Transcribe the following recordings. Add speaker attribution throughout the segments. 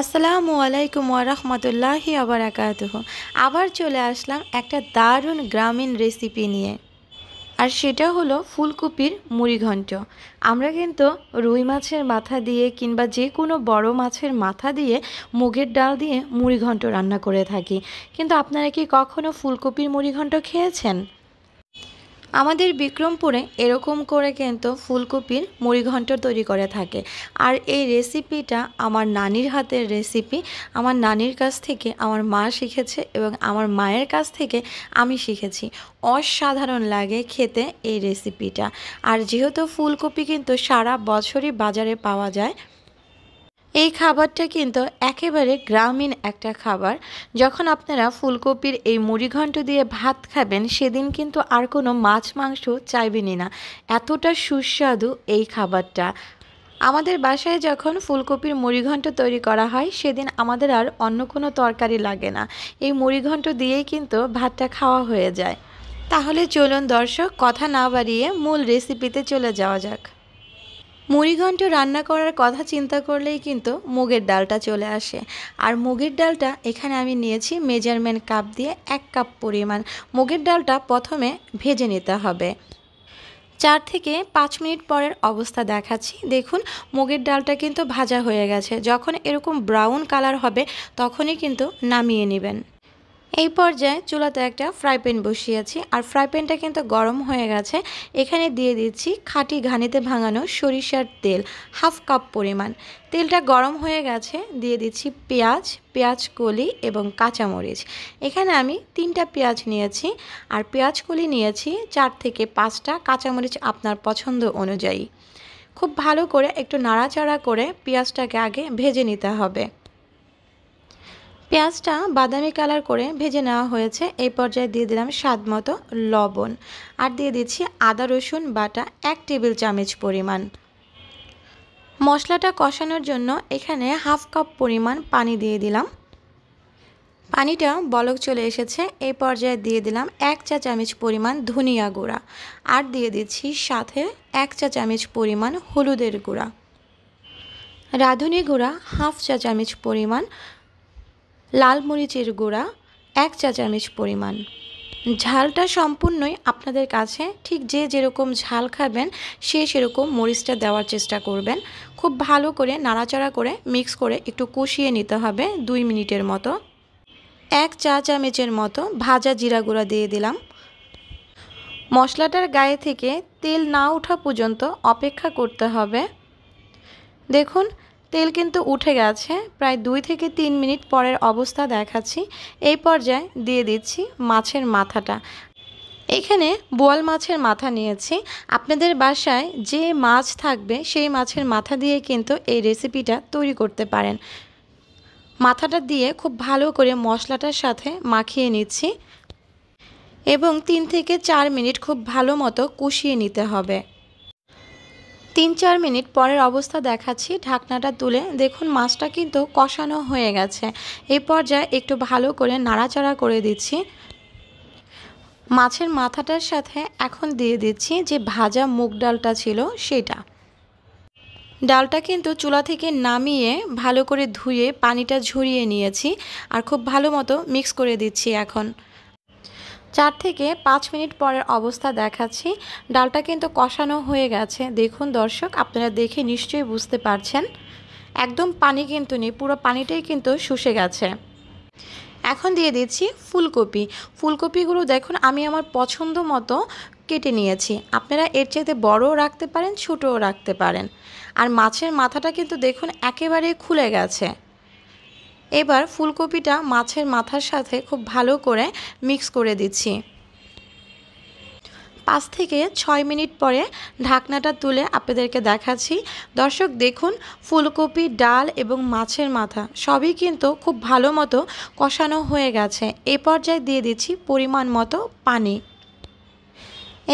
Speaker 1: আসসালামু আলাইকুম ওরহমতুল্লাহি আবরাকাতুহ আবার চলে আসলাম একটা দারুণ গ্রামীণ রেসিপি নিয়ে আর সেটা হলো ফুলকপির মুড়িঘণ্ট আমরা কিন্তু রুই মাছের মাথা দিয়ে কিংবা যে কোনো বড় মাছের মাথা দিয়ে মুগের ডাল দিয়ে মুড়িঘণ্ট রান্না করে থাকি কিন্তু আপনারা কি কখনও ফুলকপির মুড়িঘণ্ট খেয়েছেন আমাদের বিক্রমপুরে এরকম করে কিন্তু ফুলকপির মুড়িঘণ্ট তৈরি করে থাকে আর এই রেসিপিটা আমার নানির হাতের রেসিপি আমার নানির কাছ থেকে আমার মা শিখেছে এবং আমার মায়ের কাছ থেকে আমি শিখেছি অসাধারণ লাগে খেতে এই রেসিপিটা আর যেহেতু ফুলকপি কিন্তু সারা বছরই বাজারে পাওয়া যায় এই খাবারটা কিন্তু একেবারে গ্রামীণ একটা খাবার যখন আপনারা ফুলকপির এই মুড়িঘণ্ট দিয়ে ভাত খাবেন সেদিন কিন্তু আর কোনো মাছ মাংস চাইবেনই না এতটা সুস্বাদু এই খাবারটা আমাদের বাসায় যখন ফুলকপির মুড়িঘণ্ট তৈরি করা হয় সেদিন আমাদের আর অন্য কোনো তরকারি লাগে না এই মুড়িঘণ্ট দিয়েই কিন্তু ভাতটা খাওয়া হয়ে যায় তাহলে চলুন দর্শক কথা না বাড়িয়ে মূল রেসিপিতে চলে যাওয়া যাক মুড়িঘণ্ট রান্না করার কথা চিন্তা করলেই কিন্তু মুগের ডালটা চলে আসে আর মুগের ডালটা এখানে আমি নিয়েছি মেজারমেন্ট কাপ দিয়ে এক কাপ পরিমাণ মুগের ডালটা প্রথমে ভেজে নিতে হবে চার থেকে পাঁচ মিনিট পরের অবস্থা দেখাচ্ছি দেখুন মুগের ডালটা কিন্তু ভাজা হয়ে গেছে যখন এরকম ব্রাউন কালার হবে তখনই কিন্তু নামিয়ে নেবেন এই পর্যায়ে চুলাতে একটা ফ্রাই প্যান বসিয়েছি আর ফ্রাই প্যানটা কিন্তু গরম হয়ে গেছে এখানে দিয়ে দিচ্ছি খাঁটি ঘানিতে ভাঙানো সরিষার তেল হাফ কাপ পরিমাণ তেলটা গরম হয়ে গেছে দিয়ে দিচ্ছি পেঁয়াজ পেঁয়াজ কলি এবং কাঁচামরিচ এখানে আমি তিনটা পেঁয়াজ নিয়েছি আর পেঁয়াজ কলি নিয়েছি চার থেকে পাঁচটা কাঁচামরিচ আপনার পছন্দ অনুযায়ী খুব ভালো করে একটু নাড়াচাড়া করে পেঁয়াজটাকে আগে ভেজে নিতে হবে পেঁয়াজটা বাদামি কালার করে ভেজে নেওয়া হয়েছে এই পর্যায়ে দিয়ে দিলাম স্বাদ মতো লবণ আর দিয়ে দিচ্ছি আদা রসুন বাটা এক টেবিল চামচ পরিমাণ মশলাটা কষানোর জন্য এখানে হাফ কাপ পরিমাণ পানি দিয়ে দিলাম পানিটা বলক চলে এসেছে এই পর্যায়ে দিয়ে দিলাম এক চা চামচ পরিমাণ ধনিয়া গুঁড়া আর দিয়ে দিচ্ছি সাথে এক চা চামচ পরিমাণ হলুদের গুঁড়া রাঁধুনি গুঁড়া হাফ চা চামচ পরিমাণ লাল মরিচের গুঁড়া এক চা চামচ পরিমাণ ঝালটা সম্পূর্ণই আপনাদের কাছে ঠিক যে যেরকম ঝাল খাবেন সে সেরকম মরিচটা দেওয়ার চেষ্টা করবেন খুব ভালো করে নাড়াচাড়া করে মিক্স করে একটু কষিয়ে নিতে হবে দুই মিনিটের মতো এক চা চামচের মতো ভাজা জিরা গুঁড়া দিয়ে দিলাম মশলাটার গায়ে থেকে তেল না ওঠা পর্যন্ত অপেক্ষা করতে হবে দেখুন তেল কিন্তু উঠে গেছে প্রায় দুই থেকে তিন মিনিট পরের অবস্থা দেখাচ্ছি এই পর্যায়ে দিয়ে দিচ্ছি মাছের মাথাটা এখানে বোয়াল মাছের মাথা নিয়েছি আপনাদের বাসায় যে মাছ থাকবে সেই মাছের মাথা দিয়ে কিন্তু এই রেসিপিটা তৈরি করতে পারেন মাথাটা দিয়ে খুব ভালো করে মশলাটার সাথে মাখিয়ে নিচ্ছি এবং তিন থেকে চার মিনিট খুব ভালো মতো কষিয়ে নিতে হবে তিন চার মিনিট পরের অবস্থা দেখাচ্ছি ঢাকনাটা তুলে দেখুন মাছটা কিন্তু কষানো হয়ে গেছে এই পর্যায়ে একটু ভালো করে নাড়াচাড়া করে দিচ্ছি মাছের মাথাটার সাথে এখন দিয়ে দিচ্ছি যে ভাজা মুগ ডালটা ছিল সেটা ডালটা কিন্তু চুলা থেকে নামিয়ে ভালো করে ধুয়ে পানিটা ঝরিয়ে নিয়েছি আর খুব ভালো মতো মিক্স করে দিচ্ছি এখন চার থেকে পাঁচ মিনিট পরের অবস্থা দেখাচ্ছি ডালটা কিন্তু কষানো হয়ে গেছে দেখুন দর্শক আপনারা দেখে নিশ্চয়ই বুঝতে পারছেন একদম পানি কিন্তু নেই পুরো পানিটাই কিন্তু শুষে গেছে এখন দিয়ে দিচ্ছি ফুলকপি ফুলকপিগুলো দেখুন আমি আমার পছন্দ মতো কেটে নিয়েছি আপনারা এর চাইতে বড়ও রাখতে পারেন ছোটও রাখতে পারেন আর মাছের মাথাটা কিন্তু দেখুন একেবারে খুলে গেছে এবার ফুলকপিটা মাছের মাথার সাথে খুব ভালো করে মিক্স করে দিচ্ছি পাঁচ থেকে ছয় মিনিট পরে ঢাকনাটা তুলে আপনাদেরকে দেখাচ্ছি দর্শক দেখুন ফুলকপি ডাল এবং মাছের মাথা সবই কিন্তু খুব ভালো মতো কষানো হয়ে গেছে এ পর্যায়ে দিয়ে দিচ্ছি পরিমাণ মতো পানি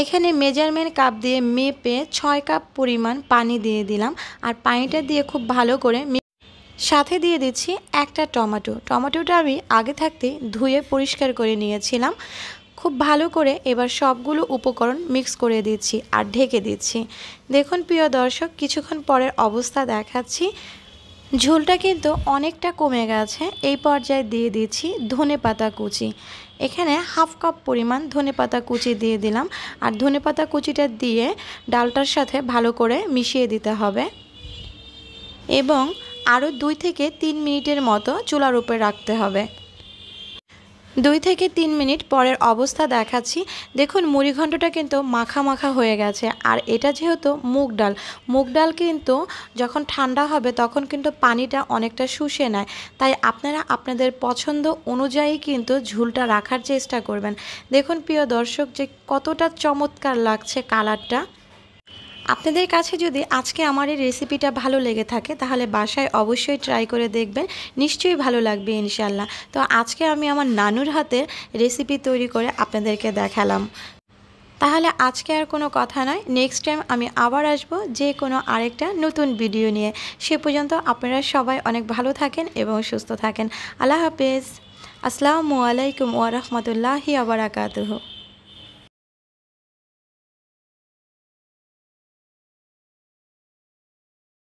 Speaker 1: এখানে মেজারমেন্ট কাপ দিয়ে মেপে ছয় কাপ পরিমাণ পানি দিয়ে দিলাম আর পানিটা দিয়ে খুব ভালো করে সাথে দিয়ে দিচ্ছি একটা টমেটো টমেটোটা আমি আগে থাকতে ধুয়ে পরিষ্কার করে নিয়েছিলাম খুব ভালো করে এবার সবগুলো উপকরণ মিক্স করে দিচ্ছি আর ঢেকে দিচ্ছি দেখুন প্রিয় দর্শক কিছুক্ষণ পরের অবস্থা দেখাচ্ছি ঝোলটা কিন্তু অনেকটা কমে গেছে এই পর্যায়ে দিয়ে দিচ্ছি ধনে পাতা কুচি এখানে হাফ কাপ পরিমাণ ধনে পাতা কুচি দিয়ে দিলাম আর ধনে পাতা কুচিটা দিয়ে ডালটার সাথে ভালো করে মিশিয়ে দিতে হবে এবং আরও দুই থেকে তিন মিনিটের মতো চুলার উপরে রাখতে হবে দুই থেকে তিন মিনিট পরের অবস্থা দেখাচ্ছি দেখুন মুড়িঘণ্টটা কিন্তু মাখা মাখা হয়ে গেছে আর এটা যেহেতু মুগ ডাল মুগ ডাল কিন্তু যখন ঠান্ডা হবে তখন কিন্তু পানিটা অনেকটা শুষে নেয় তাই আপনারা আপনাদের পছন্দ অনুযায়ী কিন্তু ঝুলটা রাখার চেষ্টা করবেন দেখুন প্রিয় দর্শক যে কতটা চমৎকার লাগছে কালারটা আপনাদের কাছে যদি আজকে আমার এই রেসিপিটা ভালো লেগে থাকে তাহলে বাসায় অবশ্যই ট্রাই করে দেখবেন নিশ্চয়ই ভালো লাগবে ইনশাল্লাহ তো আজকে আমি আমার নানুর হাতের রেসিপি তৈরি করে আপনাদেরকে দেখালাম তাহলে আজকে আর কোনো কথা নয় নেক্সট টাইম আমি আবার আসব যে কোনো আরেকটা নতুন ভিডিও নিয়ে সে পর্যন্ত আপনারা সবাই অনেক ভালো থাকেন এবং সুস্থ থাকেন আল্লাহ হাফেজ আসসালামু আলাইকুম ওয়ারহমতুল্লাহি আবরাকাতহ